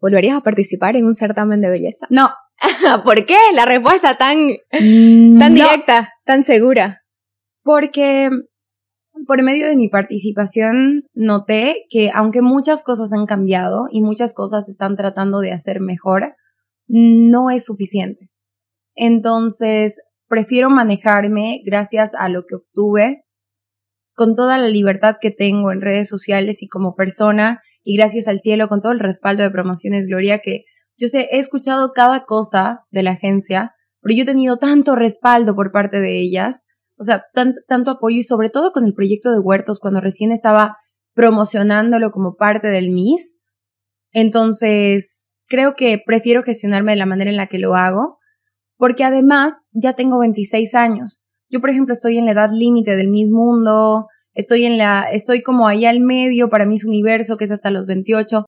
¿Volverías a participar en un certamen de belleza? No. ¿Por qué? La respuesta tan, mm, tan directa, tan segura. Porque por medio de mi participación noté que aunque muchas cosas han cambiado y muchas cosas están tratando de hacer mejor, no es suficiente. Entonces, prefiero manejarme gracias a lo que obtuve, con toda la libertad que tengo en redes sociales y como persona, y gracias al cielo con todo el respaldo de Promociones Gloria que yo sé, he escuchado cada cosa de la agencia, pero yo he tenido tanto respaldo por parte de ellas, o sea, tanto apoyo y sobre todo con el proyecto de huertos cuando recién estaba promocionándolo como parte del MIS. Entonces, creo que prefiero gestionarme de la manera en la que lo hago, porque además ya tengo 26 años. Yo, por ejemplo, estoy en la edad límite del MIS mundo, estoy en la, estoy como ahí al medio, para mí es universo, que es hasta los 28,